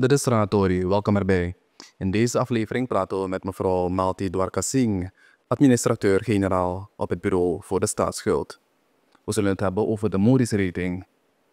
Dit is Ratori, welkom erbij. In deze aflevering praten we met mevrouw Malti Dwarka Singh, administrateur-generaal op het Bureau voor de Staatsschuld. We zullen het hebben over de Moody's rating.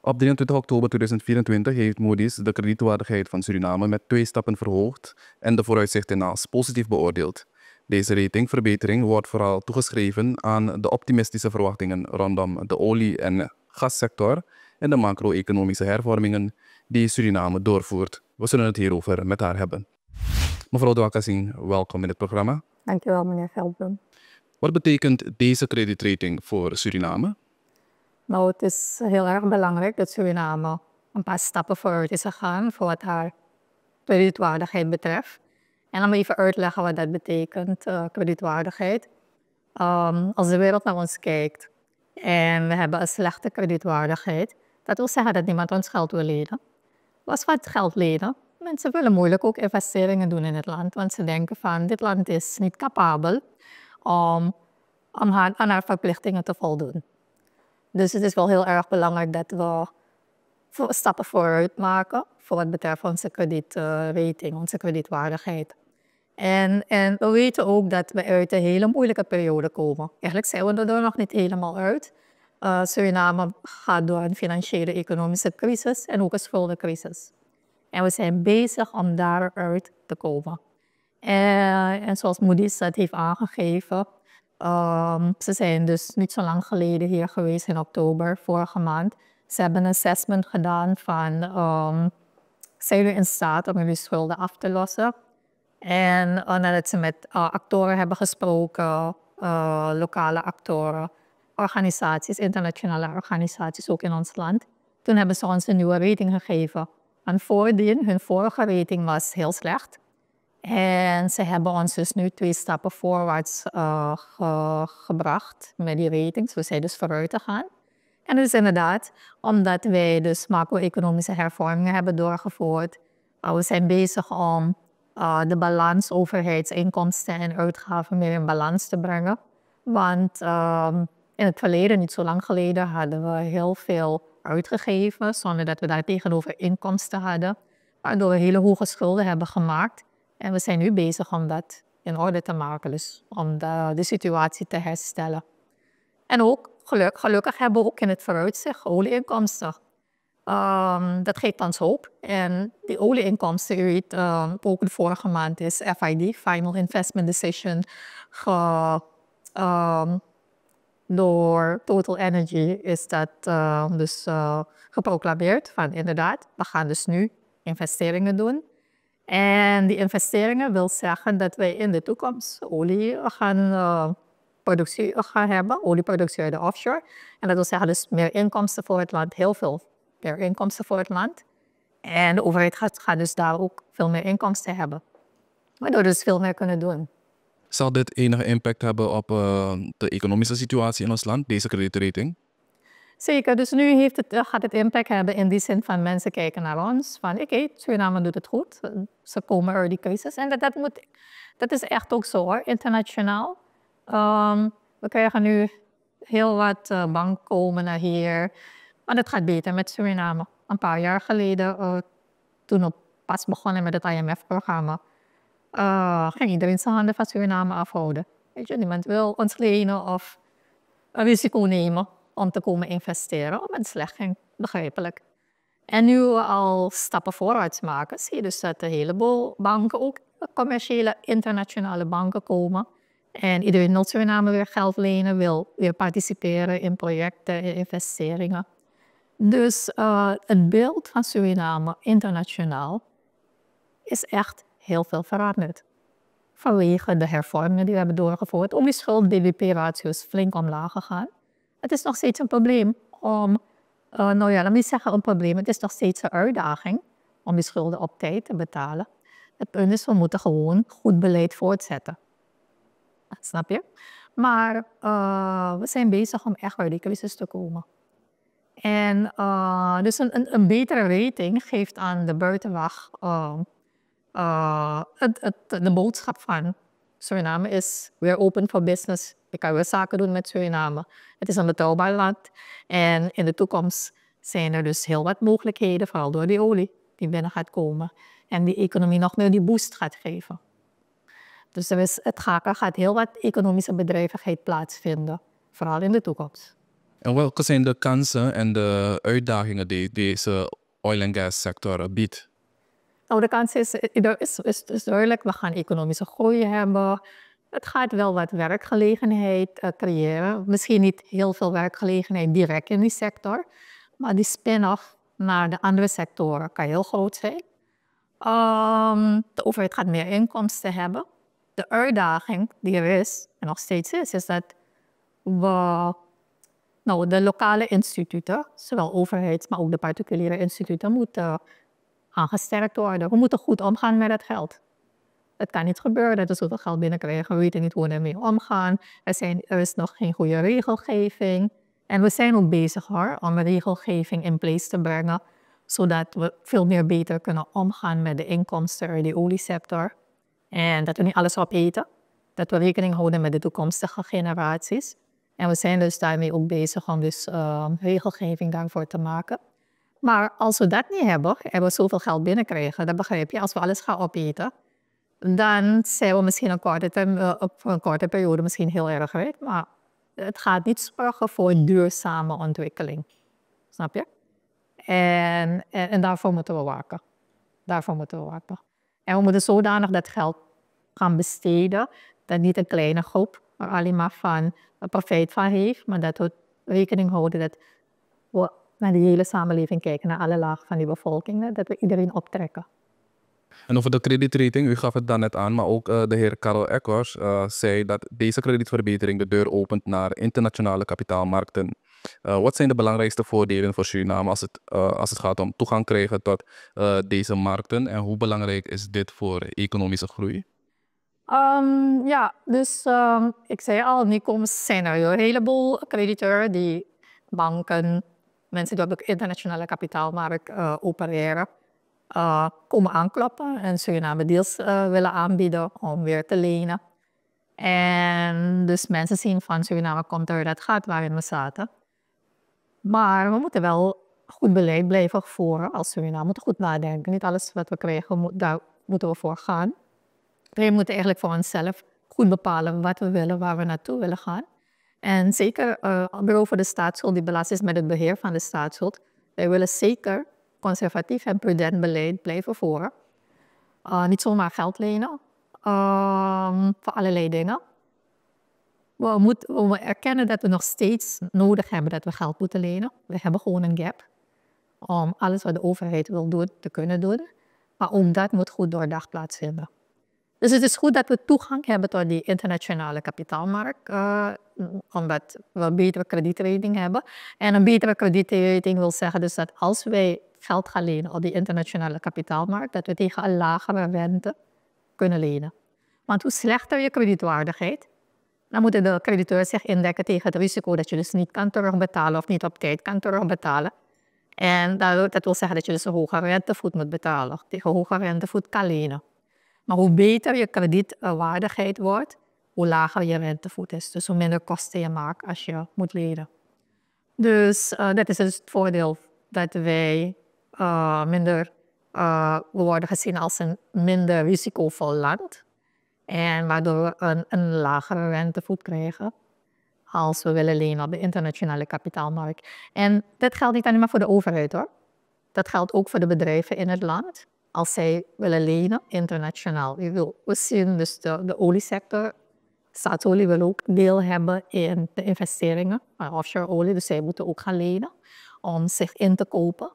Op 23 oktober 2024 heeft Moody's de kredietwaardigheid van Suriname met twee stappen verhoogd en de vooruitzichten naast positief beoordeeld. Deze ratingverbetering wordt vooral toegeschreven aan de optimistische verwachtingen rondom de olie- en gassector en de macro-economische hervormingen die Suriname doorvoert. We zullen het hierover met haar hebben. Mevrouw Dwakassing, welkom in het programma. Dankjewel, meneer Veldbrun. Wat betekent deze kreditrating voor Suriname? Nou, het is heel erg belangrijk dat Suriname een paar stappen vooruit is gegaan voor wat haar kredietwaardigheid betreft. En dan uit even uitleggen wat dat betekent, uh, kredietwaardigheid. Ehm, als de wereld naar ons kijkt en we hebben een slechte kredietwaardigheid, dat wil zeggen dat niemand ons geld wil lenen. Was wat geld lenen. Mensen willen moeilijk ook investeringen doen in het land, want ze denken van dit land is niet capabel om, om aan haar verplichtingen te voldoen. Dus het is wel heel erg belangrijk dat we stappen vooruit maken voor wat betreft onze kredietrating, onze kredietwaardigheid. En, en, we weten ook dat we uit een hele moeilijke periode komen. Eigenlijk zijn we er nog niet helemaal uit. Eh, Suriname gaat door een financiële economische crisis en ook een schuldencrisis. En we zijn bezig om daaruit te komen. En, eh, en zoals Moody's dat heeft aangegeven, ehm, ze zijn dus niet zo lang geleden hier geweest in oktober vorige maand. Ze hebben een assessment gedaan van ehm, zijn jullie in staat om jullie schulden af te lossen? En eh, nadat ze met actoren hebben gesproken, lokale actoren, organisaties, internationale organisaties, ook in ons land. Toen hebben ze ons een nieuwe rating gegeven. En voordien, hun vorige rating was heel slecht. En ze hebben ons dus nu twee stappen voorwaarts eh, gebracht met die ratings. We zijn dus vooruit te gaan. En dus is inderdaad omdat wij dus macro-economische hervormingen hebben doorgevoerd. Eh, we zijn bezig om eh, de balans overheidsinkomsten en uitgaven meer in balans te brengen. Want ehm, in het verleden, niet zo lang geleden, hadden we heel veel uitgegeven zonder dat we daar tegenover inkomsten hadden, waardoor we hele hoge schulden hebben gemaakt. En we zijn nu bezig om dat in orde te maken, dus om de, de situatie te herstellen. En ook geluk, gelukkig hebben we ook in het vooruitzicht olieinkomsten. Ehm, dat geeft ons hoop. En die olieinkomsten, u weet, ehm, ook de vorige maand is FID, Final Investment Decision, ge, ehm, door Total Energy is dat eh, dus eh, geproclameerd van inderdaad, we gaan dus nu investeringen doen. En die investeringen wil zeggen dat wij in de toekomst olie gaan, uh, productie gaan hebben, olieproductie uit de offshore. En dat wil zeggen dus meer inkomsten voor het land, heel veel meer inkomsten voor het land. En de overheid gaat, gaat dus daar ook veel meer inkomsten hebben. Waardoor we dus veel meer kunnen doen. Zal dit enige impact hebben op eh, de economische situatie in ons land, deze kredietrating? Zeker, dus nu heeft het, eh, gaat het impact hebben in die zin van mensen kijken naar ons. Van oké, Suriname doet het goed, ze komen uit die crisis. En dat, dat, moet, dat is echt ook zo hoor, internationaal. Ehm, we krijgen nu heel wat uh, bankkomen naar hier. Maar het gaat beter met Suriname. Een paar jaar geleden, toen we pas begonnen met het IMF-programma, uh, iedereen zijn handen van Suriname afhouden. Weet je, niemand wil ons of een risico nemen om te komen investeren, omdat oh, het slecht ging, begrijpelijk. En nu we al stappen vooruit maken, zie je dus dat een heleboel banken, ook commerciële internationale banken komen. En iedereen wil Suriname weer geld lenen, wil weer participeren in projecten, en investeringen. Dus eh, het beeld van Suriname internationaal is echt heel veel veranderd. Vanwege de hervormingen die we hebben doorgevoerd, om die schuld-BBP-ratio's dus flink omlaag gaan. Het is nog steeds een probleem om, uh, nou ja, laat me niet zeggen een probleem, het is nog steeds een uitdaging om die schulden op tijd te betalen. Het punt is, we moeten gewoon goed beleid voortzetten. Snap je? Maar eh, we zijn bezig om echt uit die crisis te komen. En eh, dus een, een, betere rating geeft aan de buitenwacht eh, het, de boodschap van Suriname is, are open for business. Ik kan zaken doen met Suriname. Het is een betrouwbaar land. En in de toekomst zijn er dus heel wat mogelijkheden, vooral door die olie die binnen gaat komen. En die economie nog meer die boost gaat geven. Dus er is, het gaat heel wat economische bedrijvigheid plaatsvinden, vooral in de toekomst. En welke zijn de kansen en de uitdagingen die deze oil- en gassector biedt? oude kant eh, is, is, is, duidelijk, we gaan economische groei hebben. Het gaat wel wat werkgelegenheid eh, creëren. Misschien niet heel veel werkgelegenheid direct in die sector, maar die spin-off naar de andere sectoren kan heel groot zijn. Ehm, de overheid gaat meer inkomsten hebben. De uitdaging die er is, en nog steeds is, is dat we nou, de lokale instituten, zowel overheid, maar ook de particuliere instituten, moeten gesterkt worden. We moeten goed omgaan met het geld. Het kan niet gebeuren dat we zoveel geld binnenkrijgen. We weten niet hoe we ermee omgaan. Er, zijn, er is nog geen goede regelgeving. En we zijn ook bezig hoor, om regelgeving in place te brengen, zodat we veel meer beter kunnen omgaan met de inkomsten uit de oliesector. En dat we niet alles opeten, dat we rekening houden met de toekomstige generaties. En we zijn dus daarmee ook bezig om dus eh, regelgeving daarvoor te maken. Maar als we dat niet hebben en we zoveel geld binnenkrijgen, dan begrijp je, als we alles gaan opeten, dan zijn we misschien een korte, eh, op een korte periode misschien heel erg rijk, maar het gaat niet zorgen voor een duurzame ontwikkeling. Snap je? En, en, daarvoor moeten we waken. Daarvoor moeten we waken. En we moeten zodanig dat geld gaan besteden, dat niet een kleine groep er alleen maar van profijt van heeft, maar dat we rekening houden dat we naar de hele samenleving kijken, naar alle lagen van die bevolking, dat we iedereen optrekken. En over de kredietrating, u gaf het dan net aan, maar ook eh, de heer Karel Eckers eh, zei dat deze kredietverbetering de deur opent naar internationale kapitaalmarkten. Eh, wat zijn de belangrijkste voordelen voor Suriname als het, als het gaat om toegang krijgen tot deze markten en hoe belangrijk is dit voor economische groei? Ehm, ja, dus ehm, ik zei al, NICOM's zijn er een heleboel crediteuren die banken, mensen die op de internationale kapitaalmarkt eh, opereren, eh, komen aankloppen en Suriname deals eh, willen aanbieden om weer te lenen. En dus mensen zien van Suriname komt er dat gat waarin we zaten. Maar we moeten wel goed beleid blijven voeren als Suriname. We moeten goed nadenken. Niet alles wat we krijgen, moet, daar moeten we voor gaan. We moeten eigenlijk voor onszelf goed bepalen wat we willen, waar we naartoe willen gaan. En zeker uh, eh, Bureau de Staatsschuld, die belast is met het beheer van de staatsschuld. Wij willen zeker conservatief en prudent beleid blijven voeren. Eh, niet zomaar geld lenen ehm, voor allerlei dingen. We, moeten, we erkennen dat we nog steeds nodig hebben dat we geld moeten lenen. We hebben gewoon een gap om alles wat de overheid wil doen te kunnen doen. Maar ook dat moet goed doordacht plaatsvinden. Dus het is goed dat we toegang hebben tot die internationale kapitaalmarkt, uh, omdat we een betere kredietrating hebben. En een betere kredietrating wil zeggen dus dat als wij geld gaan lenen op die internationale kapitaalmarkt, dat we tegen een lagere rente kunnen lenen. Want hoe slechter je kredietwaardigheid, dan moeten de crediteurs zich indekken tegen het risico dat je dus niet kan terugbetalen of niet op tijd kan terugbetalen. En dat, wil zeggen dat je dus een hogere rentevoet moet betalen, tegen hoge rentevoet kan lenen. Maar hoe beter je kredietwaardigheid wordt, hoe lager je rentevoet is. Dus hoe minder kosten je maakt als je moet leren. Dus eh, dat is dus het voordeel dat wij eh, minder, eh, worden gezien als een minder risicovol land. En waardoor we een, een lagere rentevoet krijgen als we willen lenen op de internationale kapitaalmarkt. En dat geldt niet alleen maar voor de overheid hoor. Dat geldt ook voor de bedrijven in het land als zij willen lenen internationaal. Je wil, we zien dus de, oliesector, staatsolie wil ook deel hebben in de investeringen, offshore olie, dus zij moeten ook gaan lenen om zich in te kopen.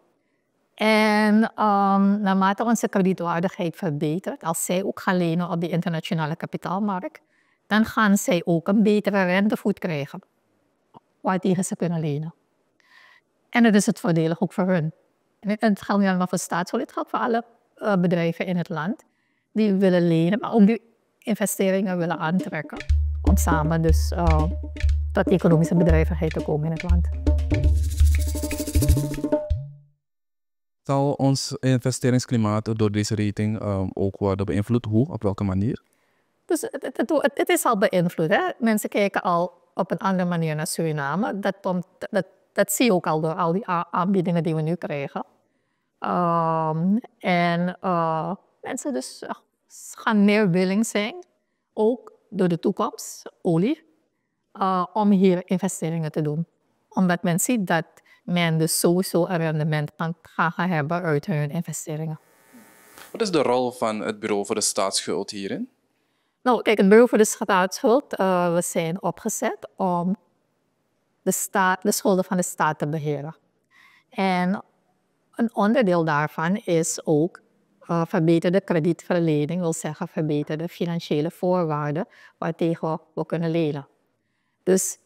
En ehm, naarmate onze kredietwaardigheid verbetert, als zij ook gaan lenen op de internationale kapitaalmarkt, dan gaan zij ook een betere rentevoet krijgen waartegen ze kunnen lenen. En dat is het voordelig ook voor hun. En het geldt niet alleen voor staatsolie, het geldt voor alle eh, bedrijven in het land die willen lenen, maar ook die investeringen willen aantrekken. Om samen dus uh, eh, tot economische bedrijvigheid te komen in het land. Zal ons investeringsklimaat door deze rating eh, ook worden beïnvloed? Hoe? Op welke manier? Dus het, het, is al beïnvloed. Hè? Mensen kijken al op een andere manier naar Suriname. Dat, dat, dat zie je ook al door al die aanbiedingen die we nu krijgen. Ehm, en uh, mensen dus gaan willing zijn, ook door de toekomst, olie, eh, om hier investeringen te doen. Omdat men ziet dat men dus sowieso een rendement kan gaan hebben uit hun investeringen. Wat is de rol van het Bureau voor de Staatsschuld hierin? Nou, kijk, het Bureau voor de Staatsschuld, eh, we zijn opgezet om de, staat, de schulden van de staat te beheren. En een onderdeel daarvan is ook eh, verbeterde kredietverlening, wil zeggen verbeterde financiële voorwaarden waartegen we, kunnen lenen. Dus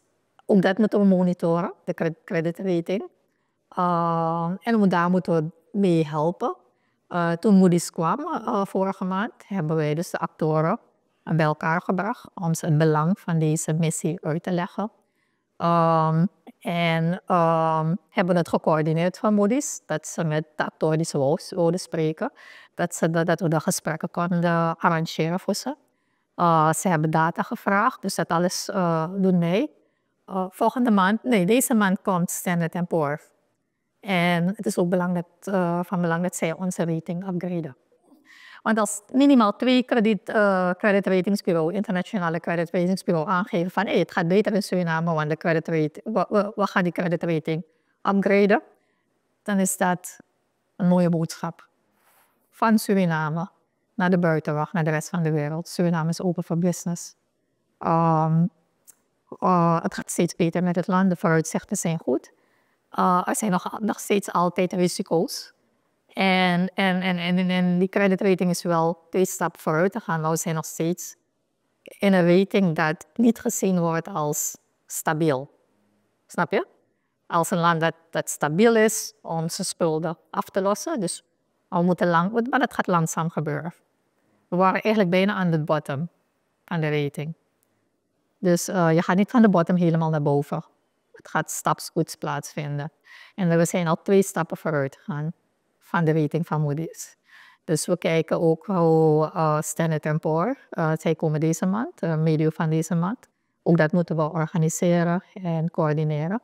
ook dat moeten we monitoren, de creditrating. Uh, eh, en daar moeten we mee helpen. Eh, toen Moody's kwam vorige maand, hebben wij dus de actoren bij elkaar gebracht om ze het belang van deze missie uit te leggen. Um, en um, hebben het gecoördineerd van Moody's, dat ze met de actoren die ze wilden spreken, dat, ze de, dat we de gesprekken konden arrangeren voor ze. Eh, ze hebben data gevraagd, dus dat alles eh, doen mee. Eh, volgende maand, nee, deze maand komt Standard Poor. En het is ook belang van belang dat zij onze rating upgraden. Want als minimaal twee eh, credit, uh, internationale Ratingsbureau, aangeven van hey, het gaat beter in Suriname, want de credit rate, we, gaan die rating upgraden, dan is dat een mooie boodschap. Van Suriname naar de buitenwacht, naar de rest van de wereld. Suriname is open voor business. Ehm, eh, het gaat steeds beter met het land, de vooruitzichten zijn goed. Eh, er zijn nog, nog steeds altijd risico's en, en, en, en, die creditrating is wel twee stappen vooruit te gaan. We zijn nog steeds in een rating dat niet gezien wordt als stabiel. Snap je? Als een land dat, dat stabiel is om zijn schulden af te lossen. Dus we moeten lang, maar dat gaat langzaam gebeuren. We waren eigenlijk bijna aan de bottom van de rating. Dus eh, je gaat niet van de bottom helemaal naar boven. Het gaat stapsgoeds plaatsvinden. En we zijn al twee stappen vooruit gegaan van de rating van Moody's. Dus we kijken ook hoe uh, eh, Standard Poor, eh, zij komen deze maand, uh, eh, medio van deze maand. Ook dat moeten we organiseren en coördineren.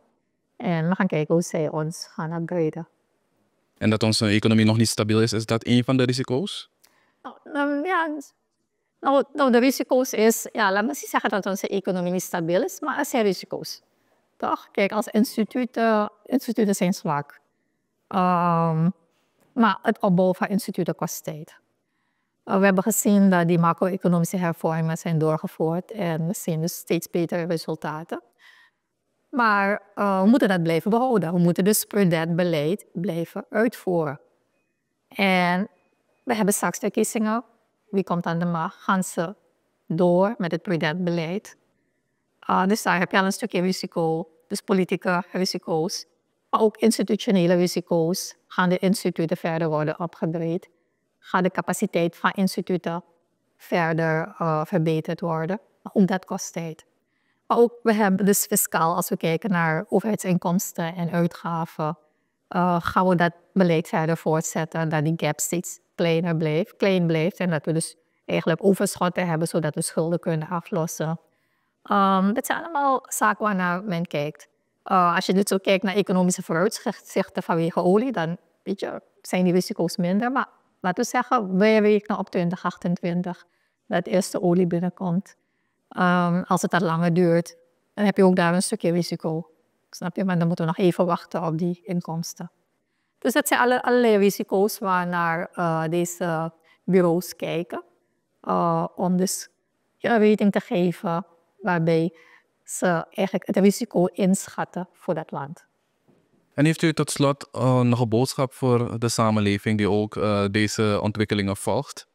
En we gaan kijken hoe zij ons gaan upgraden. En dat onze economie nog niet stabiel is, is dat een van de risico's? Nou, nou, ja, nou, nou, de risico's is, ja, laat me niet zeggen dat onze economie niet stabiel is, maar er zijn risico's. Toch? Kijk, als instituten, instituten zijn zwak. Ehm, maar het opbouw van instituten kost oh, tijd. We hebben gezien dat die macro-economische hervormingen zijn doorgevoerd en we zien dus steeds betere resultaten. Maar eh, we moeten dat blijven behouden. We moeten dus prudent beleid blijven uitvoeren. En we hebben straks de kiezingen. Wie komt aan de macht? Gaan ze door met het prudent beleid? Ah, dus daar heb je al een stukje risico. Dus politieke risico's ook institutionele risico's gaan de instituten verder worden opgedreven, Gaat de capaciteit van instituten verder eh, verbeterd worden. Ook nou, dat kost tijd. Maar ook we hebben dus fiscaal, als we kijken naar overheidsinkomsten en uitgaven, eh, gaan we dat beleid verder voortzetten, dat die gap steeds kleiner blijft, klein blijft en dat we dus eigenlijk overschotten hebben, zodat we schulden kunnen aflossen. Um, dat zijn allemaal zaken waarnaar men kijkt. Eh, als je nu ook kijkt naar economische vooruitzichten vanwege olie, dan weet je, zijn die risico's minder. Maar laten we zeggen, we rekenen op 2028 dat eerste olie binnenkomt. Ehm, als het dat langer duurt, dan heb je ook daar een stukje risico. Snap je? Maar dan moeten we nog even wachten op die inkomsten. Dus dat zijn alle, allerlei risico's waar naar eh, deze bureaus kijken. Eh, om dus een rating te geven waarbij ze eigenlijk het risico inschatten voor dat land. En heeft u tot slot eh, nog een boodschap voor de samenleving die ook eh, deze ontwikkelingen volgt?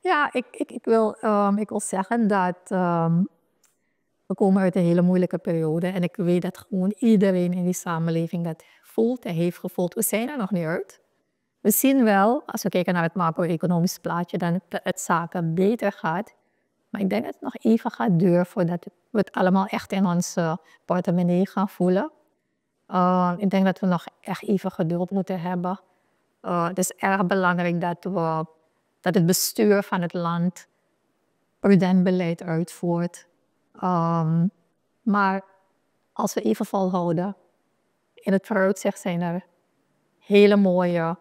Ja, ik, ik, ik wil, ehm, ik wil zeggen dat ehm, we komen uit een hele moeilijke periode. En ik weet dat gewoon iedereen in die samenleving dat voelt en heeft gevoeld. We zijn er nog niet uit. We zien wel, als we kijken naar het macro-economisch plaatje, dat het zaken beter gaat. Maar ik denk dat het nog even gaat duren voordat we het allemaal echt in onze portemonnee gaan voelen. Ehm, ik denk dat we nog echt even geduld moeten hebben. Ehm, het is erg belangrijk dat, we, dat het bestuur van het land prudent beleid uitvoert. Ehm, maar als we even volhouden, in het vooruitzicht zijn er hele mooie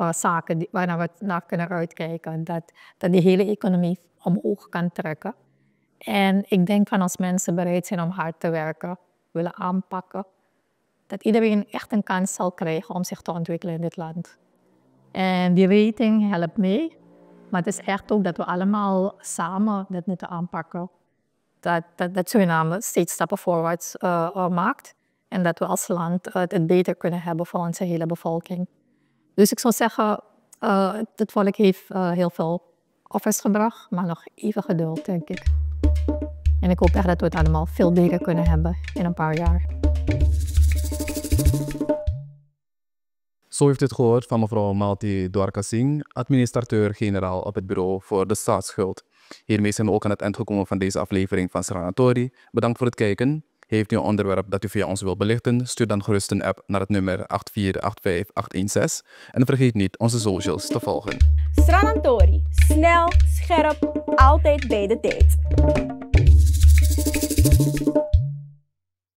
eh, zaken waar we naar kunnen uitkijken. Dat, dat die hele economie omhoog kan trekken. En ik denk van als mensen bereid zijn om hard te werken, willen aanpakken, dat iedereen echt een kans zal krijgen om zich te ontwikkelen in dit land. En die rating helpt mee, maar het is echt ook dat we allemaal samen dit moeten aanpakken. Dat, dat, dat Suriname steeds stappen voorwaarts uh, maakt en dat we als land eh, het beter kunnen hebben voor onze hele bevolking. Dus ik zou zeggen, uh, eh, het volk heeft eh, heel veel offers gebracht, maar nog even geduld, denk ik. En ik hoop echt dat we het allemaal veel beter kunnen hebben in een paar jaar. Zo heeft u het gehoord van mevrouw Malti Dwarka Singh, administrateur-generaal op het Bureau voor de Staatsschuld. Hiermee zijn we ook aan het eind gekomen van deze aflevering van Seranatori. Bedankt voor het kijken heeft u een onderwerp dat u via ons wilt belichten? Stuur dan gerust een app naar het nummer 8485816. En vergeet niet onze socials te volgen. Tori, snel, scherp, altijd bij de tijd.